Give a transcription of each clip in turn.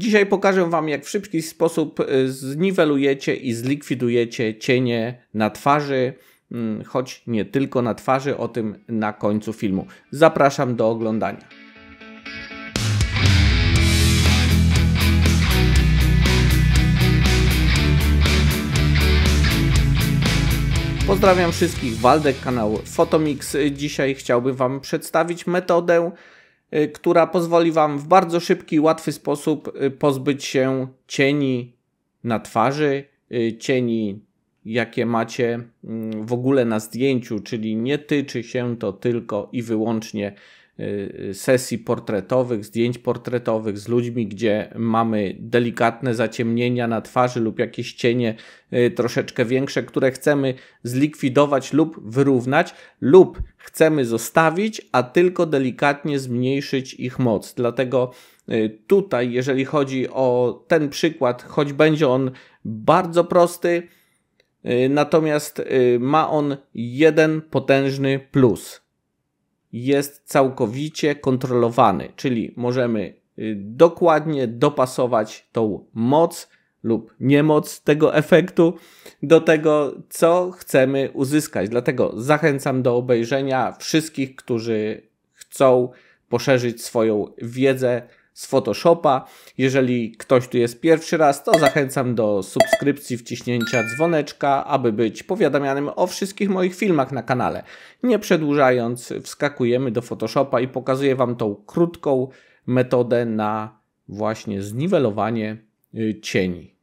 Dzisiaj pokażę Wam, jak w szybki sposób y, zniwelujecie i zlikwidujecie cienie na twarzy, mm, choć nie tylko na twarzy, o tym na końcu filmu. Zapraszam do oglądania. Pozdrawiam wszystkich, Waldek, kanał Fotomix. Dzisiaj chciałbym Wam przedstawić metodę Y, która pozwoli Wam w bardzo szybki, łatwy sposób y, pozbyć się cieni na twarzy, y, cieni jakie macie mm, w ogóle na zdjęciu, czyli nie tyczy się to tylko i wyłącznie Y, sesji portretowych, zdjęć portretowych z ludźmi, gdzie mamy delikatne zaciemnienia na twarzy lub jakieś cienie y, troszeczkę większe, które chcemy zlikwidować lub wyrównać, lub chcemy zostawić, a tylko delikatnie zmniejszyć ich moc. Dlatego y, tutaj, jeżeli chodzi o ten przykład, choć będzie on bardzo prosty, natomiast ma on jeden potężny plus jest całkowicie kontrolowany, czyli możemy y, dokładnie dopasować tą moc lub niemoc tego efektu do tego, co chcemy uzyskać. Dlatego zachęcam do obejrzenia wszystkich, którzy chcą poszerzyć swoją wiedzę z Photoshopa. Jeżeli ktoś tu jest pierwszy raz, to zachęcam do subskrypcji, wciśnięcia dzwoneczka, aby być powiadamianym o wszystkich moich filmach na kanale. Nie przedłużając, wskakujemy do Photoshopa i pokazuję Wam tą krótką metodę na właśnie zniwelowanie y, cieni.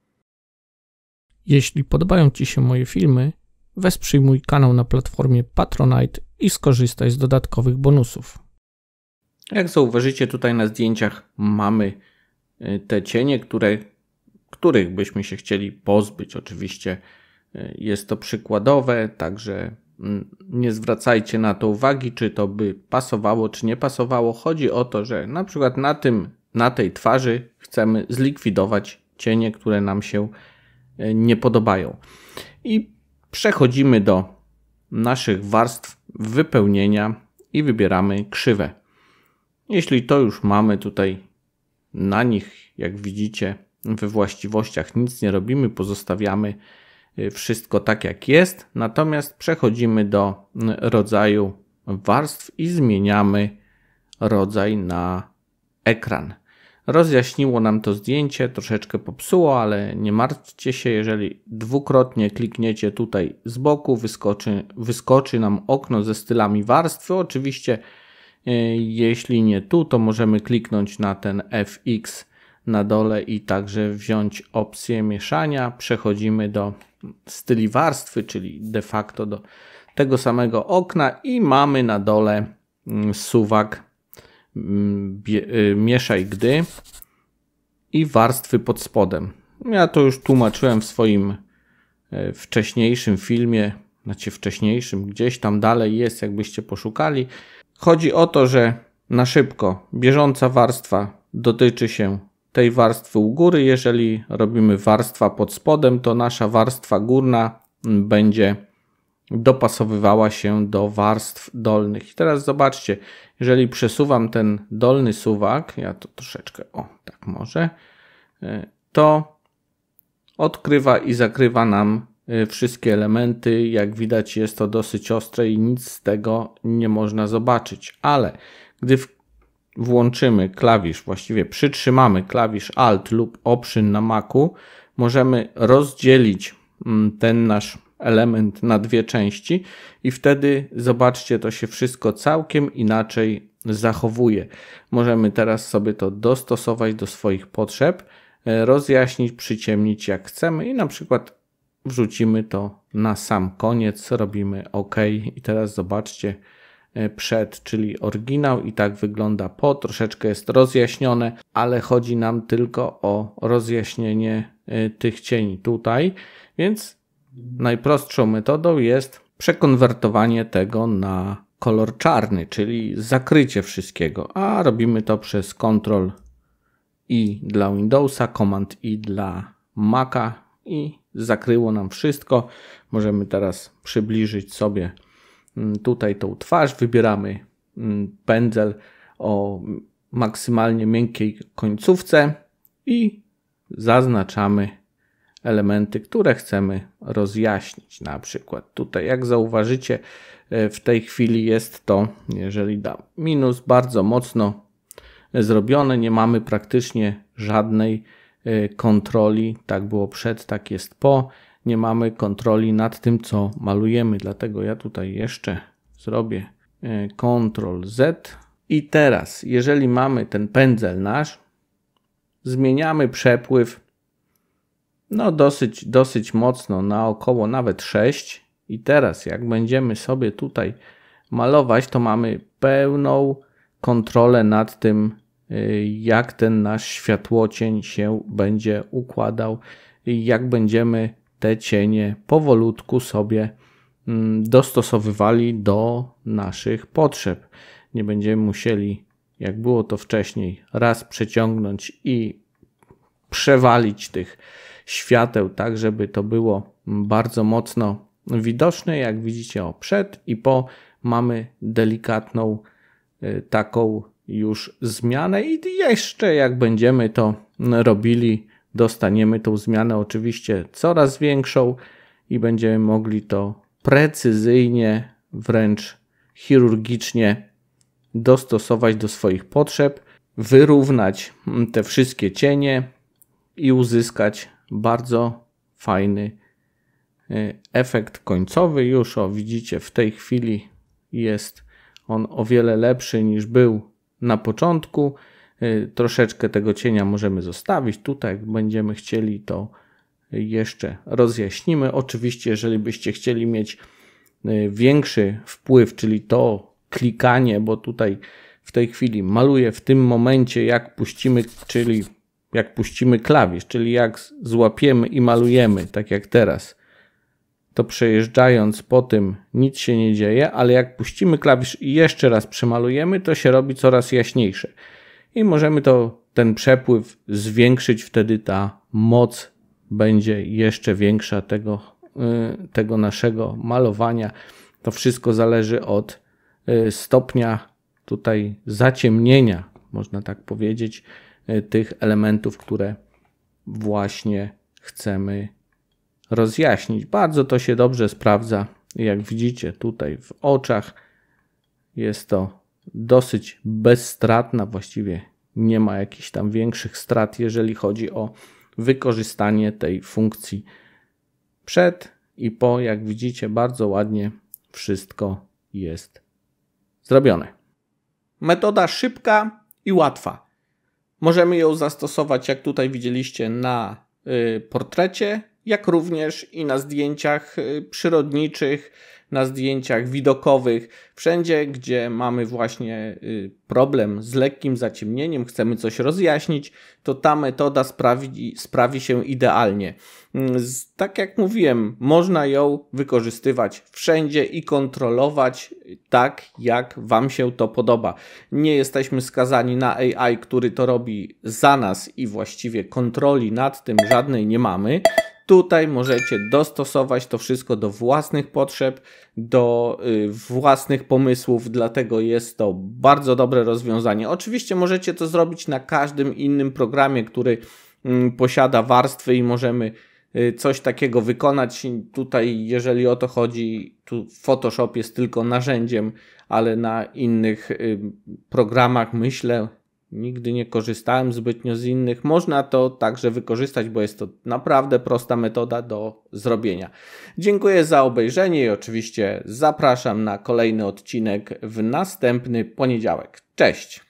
Jeśli podobają Ci się moje filmy, wesprzyj mój kanał na platformie Patronite i skorzystaj z dodatkowych bonusów. Jak zauważycie tutaj na zdjęciach mamy y, te cienie, które, których byśmy się chcieli pozbyć. Oczywiście y, jest to przykładowe, także mm, nie zwracajcie na to uwagi, czy to by pasowało, czy nie pasowało. Chodzi o to, że na przykład na tym, na tej twarzy chcemy zlikwidować cienie, które nam się y, nie podobają. I przechodzimy do naszych warstw wypełnienia i wybieramy krzywę. Jeśli to już mamy tutaj na nich, jak widzicie, we właściwościach nic nie robimy, pozostawiamy y, wszystko tak jak jest, natomiast przechodzimy do mm, rodzaju warstw i zmieniamy rodzaj na ekran. Rozjaśniło nam to zdjęcie, troszeczkę popsuło, ale nie martwcie się, jeżeli dwukrotnie klikniecie tutaj z boku, wyskoczy, wyskoczy nam okno ze stylami warstwy. Oczywiście E, jeśli nie tu, to możemy kliknąć na ten FX na dole i także wziąć opcję mieszania. Przechodzimy do styli warstwy, czyli de facto do tego samego okna i mamy na dole mm, suwak mm, y, mieszaj gdy i warstwy pod spodem. Ja to już tłumaczyłem w swoim e, wcześniejszym filmie, znaczy wcześniejszym, gdzieś tam dalej jest, jakbyście poszukali. Chodzi o to, że na szybko bieżąca warstwa dotyczy się tej warstwy u góry. Jeżeli robimy warstwa pod spodem, to nasza warstwa górna będzie dopasowywała się do warstw dolnych. I teraz zobaczcie, jeżeli przesuwam ten dolny suwak, ja to troszeczkę, o tak może, y, to odkrywa i zakrywa nam Y, wszystkie elementy. Jak widać, jest to dosyć ostre i nic z tego nie można zobaczyć, ale gdy włączymy klawisz, właściwie przytrzymamy klawisz Alt lub Option na Macu, możemy rozdzielić mm, ten nasz element na dwie części i wtedy zobaczcie, to się wszystko całkiem inaczej zachowuje. Możemy teraz sobie to dostosować do swoich potrzeb, y, rozjaśnić, przyciemnić jak chcemy i na przykład wrzucimy to na sam koniec, robimy OK i teraz zobaczcie e, przed, czyli oryginał i tak wygląda po, troszeczkę jest rozjaśnione, ale chodzi nam tylko o rozjaśnienie e, tych cieni tutaj, więc najprostszą metodą jest przekonwertowanie tego na kolor czarny, czyli zakrycie wszystkiego, a robimy to przez Ctrl i dla Windowsa, Command i dla Maca i zakryło nam wszystko. Możemy teraz przybliżyć sobie mm, tutaj tą twarz. Wybieramy mm, pędzel o maksymalnie miękkiej końcówce i zaznaczamy elementy, które chcemy rozjaśnić. Na przykład tutaj, jak zauważycie, e, w tej chwili jest to, jeżeli da minus, bardzo mocno zrobione. Nie mamy praktycznie żadnej Y, kontroli. Tak było przed, tak jest po. Nie mamy kontroli nad tym, co malujemy. Dlatego ja tutaj jeszcze zrobię Ctrl y, Z. I teraz, jeżeli mamy ten pędzel nasz, zmieniamy przepływ no dosyć, dosyć mocno, na około nawet 6. I teraz, jak będziemy sobie tutaj malować, to mamy pełną kontrolę nad tym, Y, jak ten nasz światłocień się będzie układał, jak będziemy te cienie powolutku sobie mm, dostosowywali do naszych potrzeb. Nie będziemy musieli, jak było to wcześniej, raz przeciągnąć i przewalić tych świateł, tak żeby to było bardzo mocno widoczne. Jak widzicie, o przed i po mamy delikatną y, taką już zmianę i jeszcze jak będziemy to robili, dostaniemy tą zmianę oczywiście coraz większą i będziemy mogli to precyzyjnie, wręcz chirurgicznie dostosować do swoich potrzeb, wyrównać te wszystkie cienie i uzyskać bardzo fajny y, efekt końcowy. Już o widzicie, w tej chwili jest on o wiele lepszy niż był na początku. Y, troszeczkę tego cienia możemy zostawić. Tutaj, jak będziemy chcieli, to jeszcze rozjaśnimy. Oczywiście, jeżeli byście chcieli mieć y, większy wpływ, czyli to klikanie, bo tutaj w tej chwili maluję w tym momencie, jak puścimy, czyli jak puścimy klawisz, czyli jak złapiemy i malujemy, tak jak teraz to przejeżdżając po tym nic się nie dzieje, ale jak puścimy klawisz i jeszcze raz przemalujemy, to się robi coraz jaśniejsze. I możemy to, ten przepływ zwiększyć, wtedy ta moc będzie jeszcze większa tego, y, tego naszego malowania. To wszystko zależy od y, stopnia tutaj zaciemnienia, można tak powiedzieć, y, tych elementów, które właśnie chcemy rozjaśnić. Bardzo to się dobrze sprawdza. Jak widzicie tutaj w oczach jest to dosyć bezstratna, właściwie nie ma jakichś tam większych strat, jeżeli chodzi o wykorzystanie tej funkcji przed i po. Jak widzicie, bardzo ładnie wszystko jest zrobione. Metoda szybka i łatwa. Możemy ją zastosować, jak tutaj widzieliście, na y, portrecie jak również i na zdjęciach y, przyrodniczych, na zdjęciach widokowych, wszędzie, gdzie mamy właśnie y, problem z lekkim zaciemnieniem, chcemy coś rozjaśnić, to ta metoda sprawi, sprawi się idealnie. Mm, tak jak mówiłem, można ją wykorzystywać wszędzie i kontrolować y, tak, jak Wam się to podoba. Nie jesteśmy skazani na AI, który to robi za nas i właściwie kontroli nad tym żadnej nie mamy. Tutaj możecie dostosować to wszystko do własnych potrzeb, do y, własnych pomysłów, dlatego jest to bardzo dobre rozwiązanie. Oczywiście możecie to zrobić na każdym innym programie, który y, posiada warstwy i możemy y, coś takiego wykonać. Tutaj, jeżeli o to chodzi, tu Photoshop jest tylko narzędziem, ale na innych y, programach myślę, Nigdy nie korzystałem zbytnio z innych. Można to także wykorzystać, bo jest to naprawdę prosta metoda do zrobienia. Dziękuję za obejrzenie i oczywiście zapraszam na kolejny odcinek w następny poniedziałek. Cześć!